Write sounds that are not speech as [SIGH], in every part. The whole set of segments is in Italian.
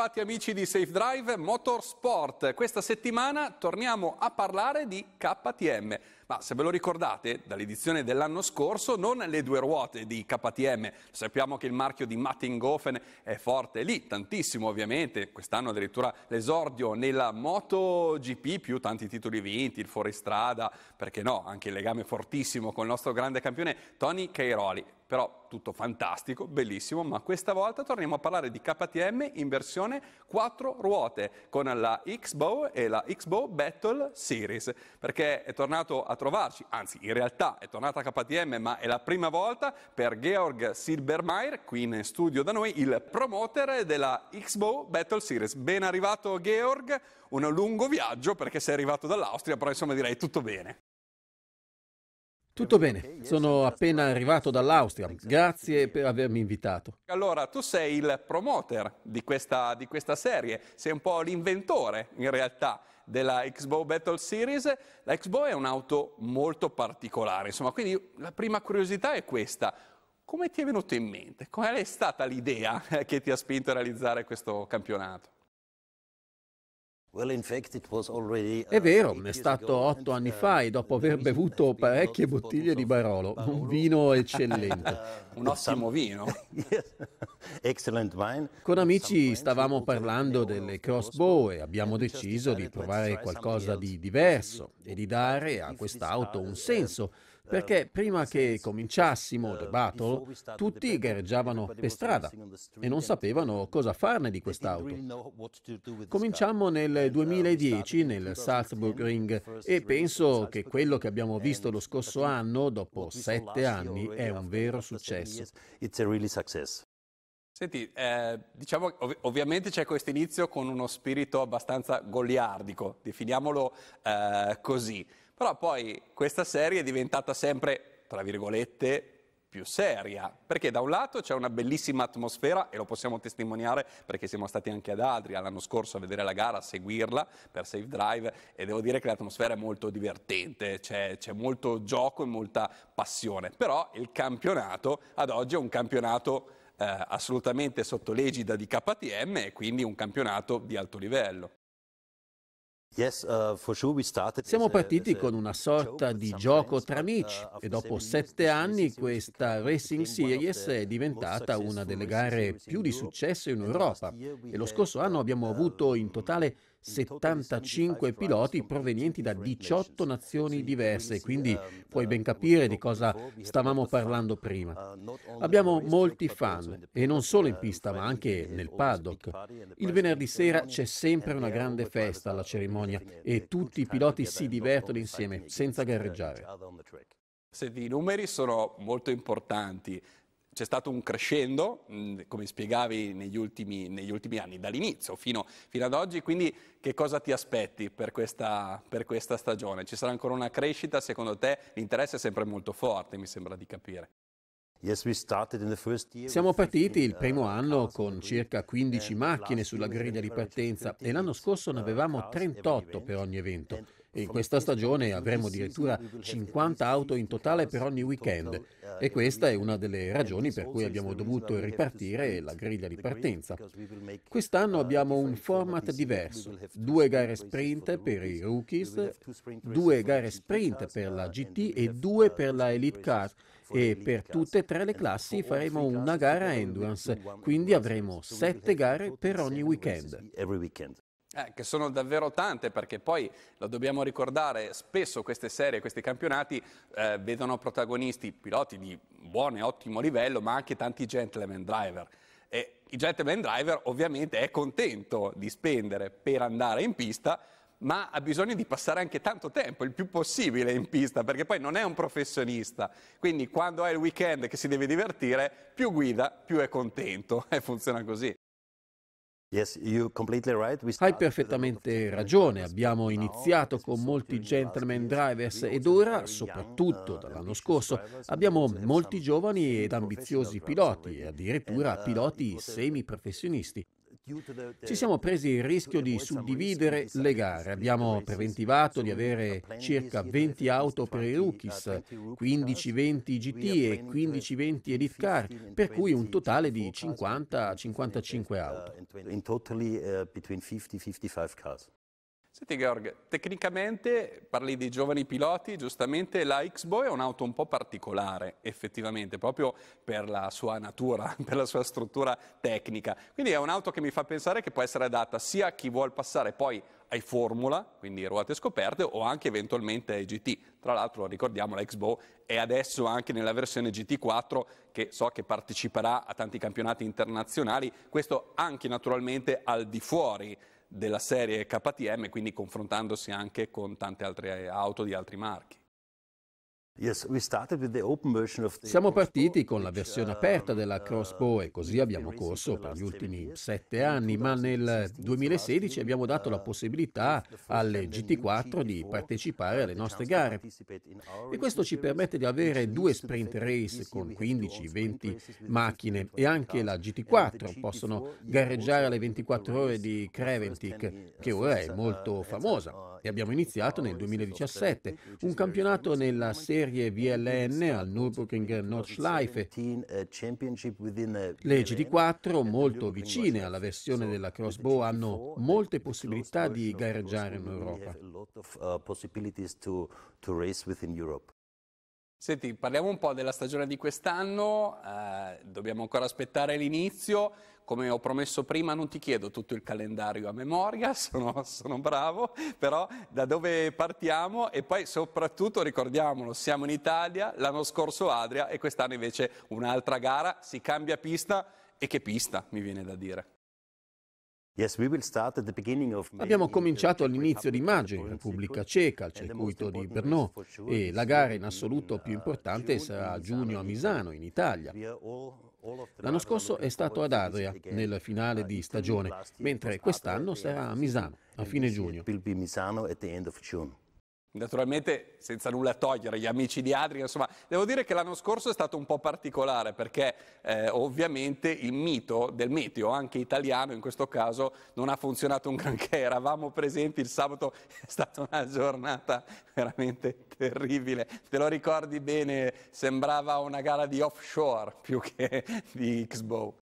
Bentrovati amici di Safe Drive Motorsport. Questa settimana torniamo a parlare di KTM. Ma se ve lo ricordate, dall'edizione dell'anno scorso, non le due ruote di KTM. Sappiamo che il marchio di Mattingofen è forte lì, tantissimo ovviamente. Quest'anno addirittura l'esordio nella MotoGP, più tanti titoli vinti, il fuoristrada, perché no, anche il legame fortissimo con il nostro grande campione Tony Cairoli però tutto fantastico, bellissimo, ma questa volta torniamo a parlare di KTM in versione 4 ruote con la X-Bow e la X-Bow Battle Series, perché è tornato a trovarci, anzi in realtà è tornata KTM, ma è la prima volta per Georg Silbermeier, qui in studio da noi, il promoter della X-Bow Battle Series. Ben arrivato Georg, un lungo viaggio perché sei arrivato dall'Austria, però insomma direi tutto bene. Tutto bene, sono appena arrivato dall'Austria. Grazie per avermi invitato. Allora, tu sei il promoter di questa, di questa serie, sei un po' l'inventore in realtà della Xbow Battle Series. La Xbow è un'auto molto particolare, insomma, quindi la prima curiosità è questa. Come ti è venuto in mente? Qual è stata l'idea [LAUGHS] che ti ha spinto a realizzare questo campionato? Uh, è vero, è stato otto anni uh, fa e dopo aver bevuto parecchie bottiglie di Barolo, un vino [LAUGHS] eccellente. un ottimo vino. [LAUGHS] Con amici stavamo parlando delle crossbow e abbiamo deciso di provare qualcosa di diverso e di dare a quest'auto un senso perché ehm, prima che cominciassimo The ehm, Battle, tutti gareggiavano per strada e non sapevano cosa farne di quest'auto. Cominciammo nel 2010 uh, nel Salzburg Ring e penso che quello che abbiamo visto lo scorso anno, dopo sette anni, è un vero successo. Senti, eh, diciamo ov ovviamente c'è questo inizio con uno spirito abbastanza goliardico, definiamolo eh, così. Però poi questa serie è diventata sempre, tra virgolette, più seria, perché da un lato c'è una bellissima atmosfera e lo possiamo testimoniare perché siamo stati anche ad Adria l'anno scorso a vedere la gara, a seguirla per Safe Drive e devo dire che l'atmosfera è molto divertente, c'è, molto gioco e molta passione, però il campionato ad oggi è un campionato eh, assolutamente sotto l'egida di KTM e quindi un campionato di alto livello. Uh, Siamo partiti con una sorta di gioco tra uh, amici e dopo sette anni questa Racing Series è diventata una delle gare più di successo in Europa e lo scorso anno uh, abbiamo avuto in totale 75 piloti provenienti da 18 nazioni diverse, quindi ehm, puoi ben eh, capire di cosa stavamo parlando prima. Eh, Abbiamo molti fan e non solo in pista ma anche nel paddock. Il venerdì sera c'è sempre una grande festa alla cerimonia e tutti i piloti si divertono insieme senza gareggiare. Senti, i numeri sono molto importanti c'è stato un crescendo, mm, come spiegavi negli ultimi, negli ultimi anni, dall'inizio fino, fino, ad oggi, quindi che cosa ti aspetti per questa, per questa stagione? Ci sarà ancora una crescita? Secondo te l'interesse è sempre molto forte, mi sembra di capire. Siamo partiti il uh, primo anno con circa 15 macchine sulla griglia di partenza e l'anno scorso ne uh, avevamo 38 per ogni evento e questa stagione avremo addirittura 50 auto in totale per ogni weekend eh, e questa è una delle eh, ragioni per cui abbiamo dovuto ripartire la griglia di partenza. Quest'anno eh, abbiamo un format diverso, due gare sprint per i rookies, due gare sprint per la uh, GT e due uh, per la Elite Car e per tutte e tre le classi faremo una gara endurance, quindi avremo sette gare per ogni weekend eh, che sono davvero tante perché poi, lo dobbiamo ricordare, spesso queste serie, questi campionati eh, vedono protagonisti piloti di buon e ottimo livello, ma anche tanti gentleman driver. E il gentleman driver ovviamente è contento di spendere per andare in pista, ma ha bisogno di passare anche tanto tempo, il più possibile in pista, perché poi non è un professionista. Quindi quando è il weekend che si deve divertire, più guida, più è contento [LAUGHS] e funziona così. Hai perfettamente ragione, abbiamo iniziato con molti gentleman drivers ed ora, soprattutto uh, dall'anno scorso, abbiamo molti giovani ed ambiziosi piloti e addirittura uh, piloti semiprofessionisti. Ci siamo presi il rischio di suddividere le gare. Abbiamo preventivato di avere circa 20 auto per i rookies, 15-20 GT e 15-20 Edith Car, per cui un totale di 50-55 auto. Eh, Senti Georg, tecnicamente parli di giovani piloti, giustamente la X-Bow è un'auto un po' particolare effettivamente, proprio per la sua natura, [LAUGHS] per la sua struttura tecnica. Quindi è un'auto che mi fa pensare che può essere adatta sia a chi vuole passare poi ai Formula, quindi ruote scoperte, o anche eventualmente ai GT. Tra l'altro ricordiamo la X-Bow è adesso anche nella versione GT4 che so che parteciperà a tanti campionati internazionali, questo anche naturalmente al di fuori della serie KTM, quindi confrontandosi anche con tante altre auto di altri marchi. Siamo partiti con la versione uh, aperta della crossbow e così abbiamo corso per gli ultimi sette anni, ma nel 2016 abbiamo dato la uh, possibilità alle GT4 di partecipare uh, alle nostre gare e questo ci permette di avere due sprint race con 15-20 macchine e anche la GT4 possono gareggiare alle 24 ore di Creventic che ora è molto famosa e abbiamo iniziato nel 2017 un campionato nella serie serie VLN al Nürburgring Nordschleife. Le GT4, molto vicine alla versione della crossbow, hanno molte possibilità di gareggiare in Europa. Senti, parliamo un po' della stagione di quest'anno, eh, dobbiamo ancora aspettare l'inizio come ho promesso prima, non ti chiedo tutto il calendario a memoria, [LAUGHS] sono, sono bravo, però da dove partiamo e poi soprattutto ricordiamolo, siamo in Italia, l'anno scorso Adria e quest'anno invece un'altra gara, si cambia pista e che pista mi viene da dire. Abbiamo cominciato all'inizio di maggio in Repubblica Ceca, al circuito di Brno, e la gara in assoluto uh, più importante sarà a giugno a Misano, in Italia. L'anno scorso è stato ad Adria nel finale di stagione, mentre quest'anno sarà a Misano a fine giugno. Naturalmente senza nulla togliere gli amici di Adria, insomma, devo dire che l'anno scorso è stato un po' particolare perché eh, ovviamente il mito del meteo, anche italiano in questo caso, non ha funzionato un [LAUGHS] granché, eravamo presenti il sabato, è stata una giornata veramente terribile, te lo ricordi bene, sembrava una gara di offshore più che di Xbow.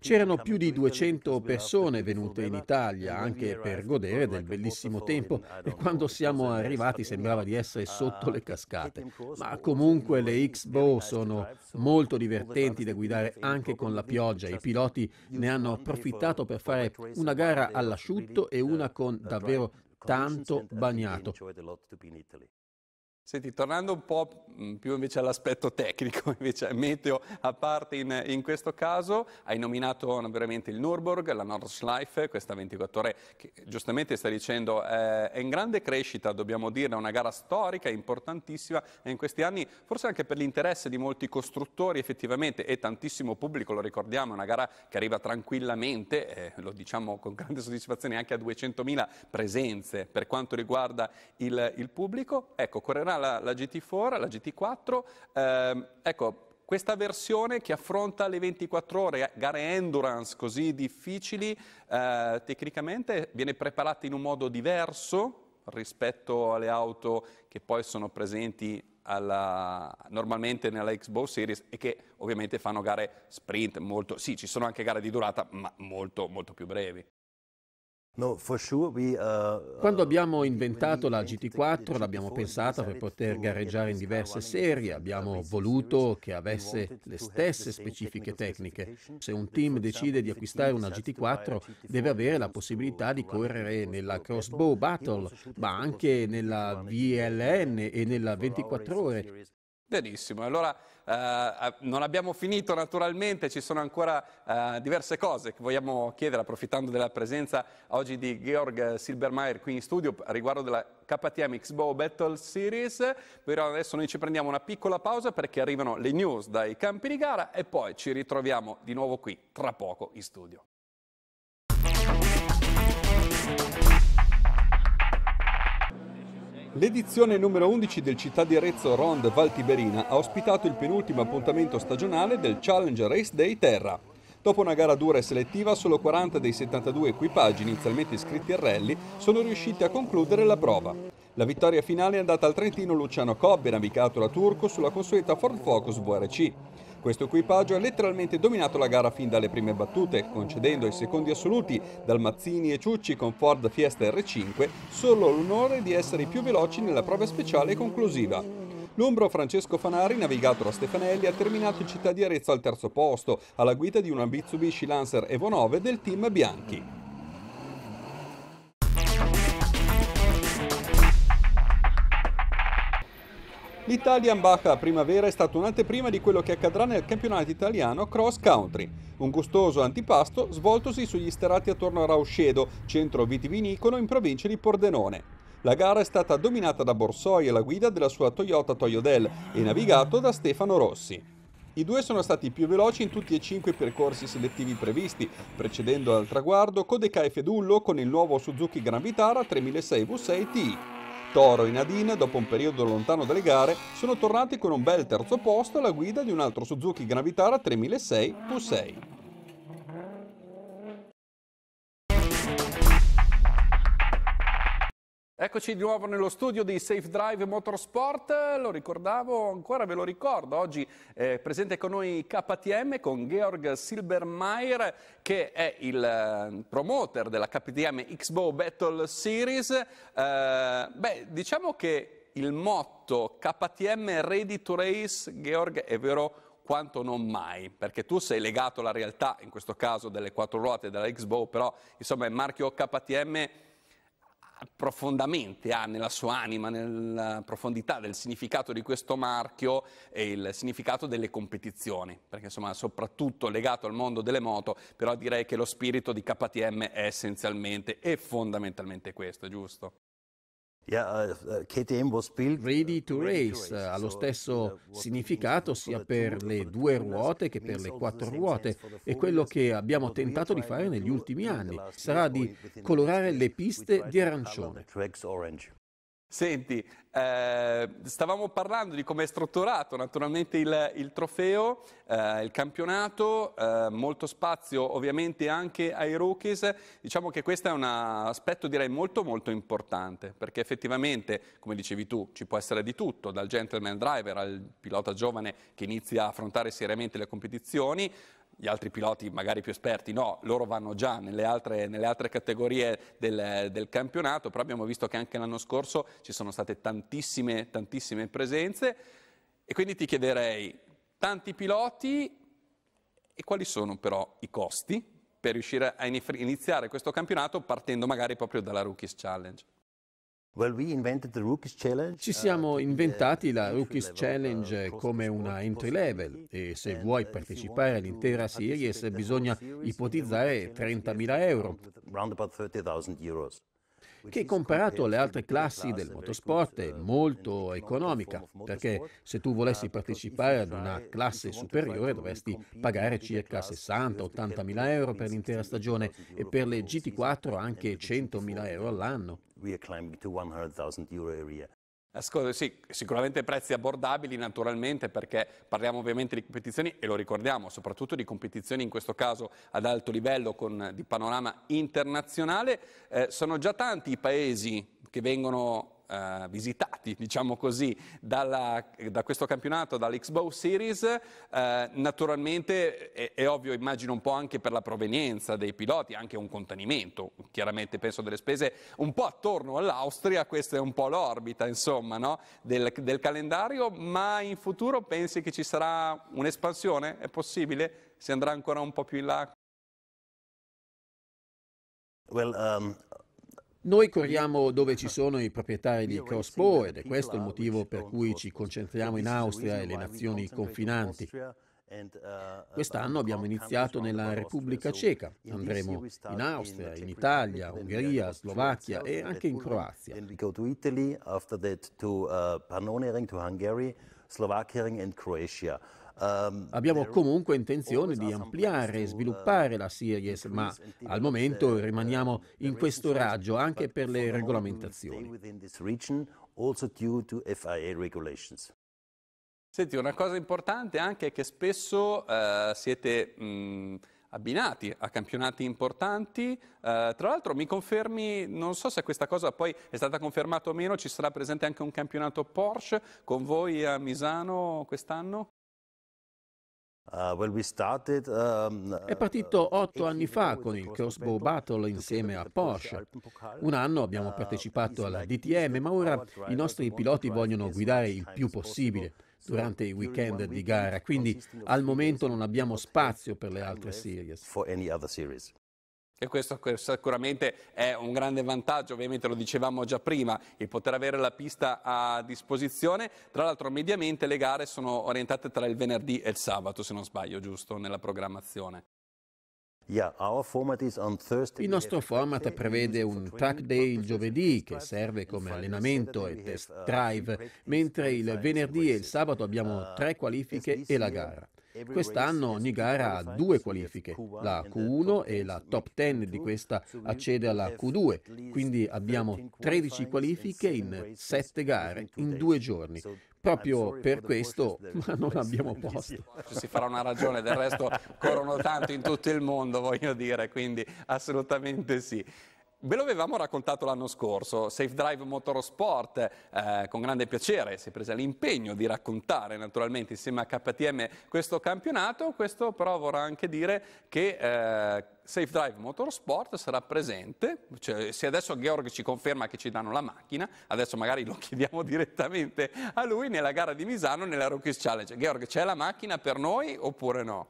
C'erano più di 200 persone venute in Italia anche per godere del bellissimo tempo e quando siamo arrivati sembrava di essere uh, sotto le cascate. Ma comunque le X-Bow sono molto divertenti da guidare anche con la pioggia. I piloti ne hanno approfittato per fare una gara all'asciutto e uh, una con uh, davvero tanto bagnato. Senti, tornando un po' mm, più invece all'aspetto tecnico, [LAUGHS] invece meteo a parte in, in, questo caso, hai nominato mm, veramente il Nürburgring, la Nordschleife, questa 24 ore che giustamente sta dicendo eh, è in grande crescita, dobbiamo dire, è una gara storica, importantissima e in questi anni, forse anche per l'interesse di molti costruttori effettivamente e tantissimo pubblico, lo ricordiamo, è una gara che arriva tranquillamente, eh, lo diciamo con grande soddisfazione, anche a 200.000 presenze per quanto riguarda il, il pubblico, ecco, correrà la, la GT4, la GT4, ehm, ecco, questa versione che affronta le 24 ore, gare endurance così difficili, eh, tecnicamente viene preparata in un modo diverso rispetto alle auto che poi sono presenti alla, normalmente nella Xbox Series e che ovviamente fanno gare sprint molto, sì ci sono anche gare di durata ma molto, molto più brevi. Uh, uh, Quando abbiamo inventato la GT4 l'abbiamo pensata per poter gareggiare in diverse serie, abbiamo voluto che avesse le stesse specifiche tecniche. Se un team decide di acquistare una GT4 deve avere la possibilità di correre nella Crossbow Battle, ma anche nella VLN e nella 24 ore. Benissimo, allora eh, eh, non abbiamo finito naturalmente, ci sono ancora eh, diverse cose che vogliamo chiedere approfittando della presenza oggi di Georg Silbermeier qui in studio riguardo della KTM XBO Battle Series, però adesso noi ci prendiamo una piccola pausa perché arrivano le news dai campi di gara e poi ci ritroviamo di nuovo qui tra poco in studio. L'edizione numero 11 del Città di Arezzo Ronde Valtiberina ha ospitato il penultimo appuntamento stagionale del Challenge Race Day Terra. Dopo una gara dura e selettiva, solo 40 dei 72 equipaggi inizialmente iscritti al rally sono riusciti a concludere la prova. La vittoria finale è andata al trentino Luciano Cobbe, navigato da Turco sulla consueta Ford Focus VRC. Questo equipaggio ha letteralmente dominato la gara fin dalle prime battute, concedendo ai secondi assoluti, dal Mazzini e Ciucci con Ford Fiesta R5, solo l'onore di essere i più veloci nella prova speciale conclusiva. L'ombro Francesco Fanari, navigato da Stefanelli, ha terminato in città di Arezzo al terzo posto, alla guida di una Mitsubishi Lancer Evo 9 del team Bianchi. L'Italian Baja Primavera è stata un'anteprima di quello che accadrà nel campionato italiano cross country, un gustoso antipasto svoltosi sugli sterati attorno a Rauscedo, centro vitivinicolo in provincia di Pordenone. La gara è stata dominata da Borsoi alla guida della sua Toyota Toyodel e navigato da Stefano Rossi. I due sono stati più veloci in tutti e cinque i percorsi selettivi previsti, precedendo al traguardo Codeca e Fedullo con il nuovo Suzuki Gran Vitara 3600 V6 TI. Toro e Nadine, dopo un periodo lontano dalle gare, sono tornati con un bel terzo posto alla guida di un altro Suzuki Gravitara 3006 Q6. Eccoci di nuovo nello studio di Safe Drive Motorsport, lo ricordavo ancora, ve lo ricordo, oggi è eh, presente con noi KTM con Georg Silbermeier che è il eh, promoter della KTM Xbow Battle Series. Eh, beh, diciamo che il motto KTM Ready to Race, Georg, è vero quanto non mai, perché tu sei legato alla realtà, in questo caso delle quattro ruote della Xbow, però insomma il marchio KTM profondamente ha nella sua anima, nella profondità del significato di questo marchio e il significato delle competizioni, perché insomma soprattutto legato al mondo delle moto, però direi che lo spirito di KTM è essenzialmente e fondamentalmente questo, giusto? Uh, uh, uh, ready to race ha lo stesso significato sia per le due ruote che per le quattro ruote È quello che abbiamo tentato di fare negli ultimi anni sarà di colorare le piste di arancione. Senti, eh, stavamo parlando di come è strutturato naturalmente il, il trofeo, eh, il campionato, eh, molto spazio ovviamente anche ai rookies, diciamo che questo è un aspetto direi molto molto importante perché effettivamente come dicevi tu ci può essere di tutto, dal gentleman driver al pilota giovane che inizia a affrontare seriamente le competizioni, gli altri piloti magari più esperti no, loro vanno già nelle altre, nelle altre categorie del, del, campionato, però abbiamo visto che anche l'anno scorso ci sono state tantissime, tantissime presenze e quindi ti chiederei tanti piloti e quali sono però i costi per riuscire a iniziare questo campionato partendo magari proprio dalla Rookies Challenge? Ci uh, siamo inventati la Rookies uh, Challenge come una entry level e se vuoi partecipare all'intera series bisogna ipotizzare 30.000 euro che comparato alle altre classi del motorsport è uh, molto economica, perché se tu volessi partecipare ad una classe superiore dovresti pagare circa 60-80 mila euro per l'intera stagione e per le GT4 anche 100 mila euro all'anno we are climbing to 100,000 euro a Ascolta, sì, sicuramente prezzi abbordabili naturalmente perché parliamo ovviamente di competizioni e lo ricordiamo, soprattutto di competizioni in questo caso ad alto livello con, di panorama internazionale. Eh, sono già tanti i paesi che vengono eh, visitati, [LAUGHS] diciamo così, dalla, da questo campionato, dall'Xbow Series, eh, naturalmente è, è, ovvio, immagino un po' anche per la provenienza dei piloti, anche un contenimento, chiaramente penso delle spese un po' attorno all'Austria, questa è un po' l'orbita, insomma, no? del, del calendario, ma in futuro pensi che ci sarà un'espansione? È possibile? Si andrà ancora un po' più in là? Well, um, noi corriamo dove ci sono i proprietari di Crossbow ed è questo il motivo per cui ci concentriamo in Austria e le nazioni confinanti. Eh, eh, Quest'anno abbiamo iniziato nella Repubblica Ceca, andremo in Austria, in Italia, Ungheria, Slovacchia e anche in Croazia. Eh, Slovakia and Croatia. Ehm, Abbiamo comunque intenzione di ampliare e uh, sviluppare la Series, ma al momento uh, rimaniamo in questo raggio anche per le regolamentazioni. Senti, una cosa importante anche è che spesso eh, siete mh, mm, abbinati a campionati importanti. Eh, tra l'altro mi confermi, non so se questa cosa poi è stata confermata o meno, ci sarà presente anche un campionato Porsche con voi a Misano quest'anno? Uh, um, È partito uh, otto anni fa con il Crossbow Battle insieme a Porsche. Un anno abbiamo uh, partecipato alla DTM, ma ora i nostri piloti vogliono guidare il più possibile durante i weekend di gara, quindi al momento non abbiamo spazio per le altre series. E questo sicuramente è un grande vantaggio, ovviamente lo dicevamo già prima, il poter avere la pista a disposizione. Tra l'altro mediamente le gare sono orientate tra il venerdì e il sabato, se non sbaglio, giusto, nella programmazione. Il nostro format prevede un track day il giovedì che serve come allenamento e test drive, mentre il venerdì e il sabato abbiamo tre qualifiche e la gara. Quest'anno ogni gara ha due qualifiche, la Q1 e la top 10 di questa accede alla Q2, quindi abbiamo 13 qualifiche in 7 gare in due giorni. Proprio per questo [LAUGHS] ma non abbiamo posto. Si farà una ragione, del resto corrono tanto in tutto il mondo, voglio dire, quindi assolutamente sì. Ve lo avevamo raccontato l'anno scorso, Safe Drive Motorsport eh, con grande piacere si è presa l'impegno di raccontare naturalmente insieme a KTM questo campionato, questo però vorrà anche dire che eh, Safe Drive Motorsport sarà presente, cioè, se adesso Georg ci conferma che ci danno la macchina, adesso magari lo chiediamo [LAUGHS] direttamente a lui nella gara di Misano nella Rookies Challenge. Georg c'è la macchina per noi oppure no?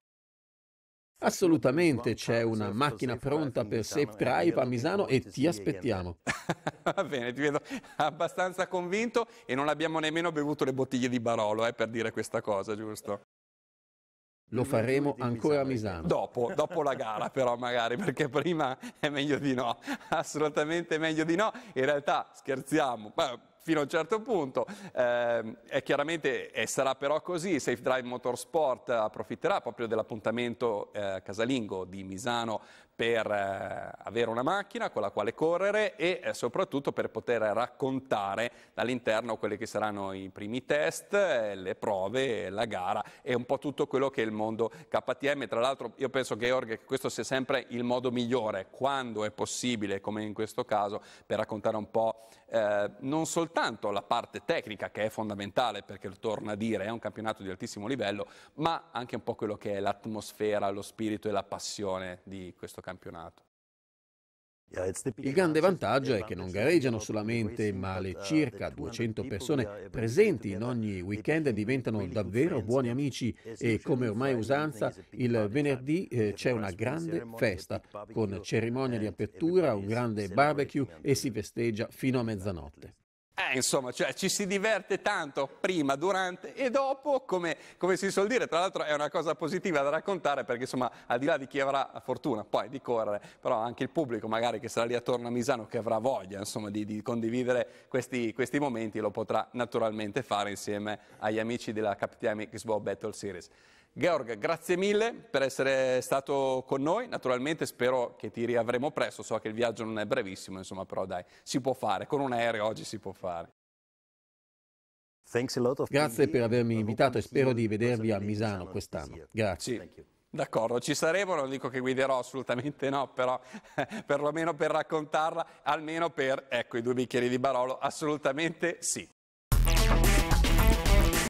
Assolutamente, c'è una macchina pronta per Safe Drive a Misano e ti aspettiamo. [LAUGHS] Va bene, ti vedo abbastanza convinto e non abbiamo nemmeno bevuto le bottiglie di Barolo eh, per dire questa cosa, giusto? Lo faremo ancora a Misano. Dopo, dopo la gara [LAUGHS] però magari, perché prima è meglio di no, assolutamente meglio di no. In realtà scherziamo, fino a un certo punto. Eh, e chiaramente e sarà però così, Safe Drive Motorsport approfitterà proprio dell'appuntamento eh, casalingo di Misano per eh, avere una macchina con la quale correre e eh, soprattutto per poter raccontare dall'interno quelli che saranno i primi test, eh, le prove, la gara e un po' tutto quello che è il mondo KTM. Tra l'altro io penso Georg che questo sia sempre il modo migliore quando è possibile, come in questo caso, per raccontare un po' eh, non soltanto la parte tecnica che è fondamentale perché torna a dire è un campionato di altissimo livello, ma anche un po' quello che è l'atmosfera, lo spirito e la passione di questo campionato campionato. Il grande vantaggio è che non gareggiano solamente, ma le circa 200 persone presenti in ogni weekend diventano davvero buoni amici e come ormai usanza il venerdì eh, c'è una grande festa con cerimonia di apertura, un grande barbecue e si festeggia fino a mezzanotte. Eh, insomma, cioè, ci si diverte tanto prima, durante e dopo, come, come, si suol dire. Tra l'altro è una cosa positiva da raccontare perché, insomma, al di là di chi avrà fortuna poi di correre, però anche il pubblico magari che sarà lì attorno a Misano che avrà voglia, insomma, di, di condividere questi, questi, momenti lo potrà naturalmente fare insieme agli amici della Capitiami Xbox Battle Series. Georg, grazie mille per essere stato con noi. Naturalmente spero che ti riavremo presto. So che il viaggio non è brevissimo, insomma, però dai, si può fare. Con un aereo oggi si può fare. Grazie per avermi invitato e spero di vedervi a Misano quest'anno. Grazie. D'accordo, ci saremo, non dico che guiderò assolutamente no, però [LAUGHS] perlomeno per raccontarla, almeno per, ecco, i due bicchieri di Barolo, assolutamente sì.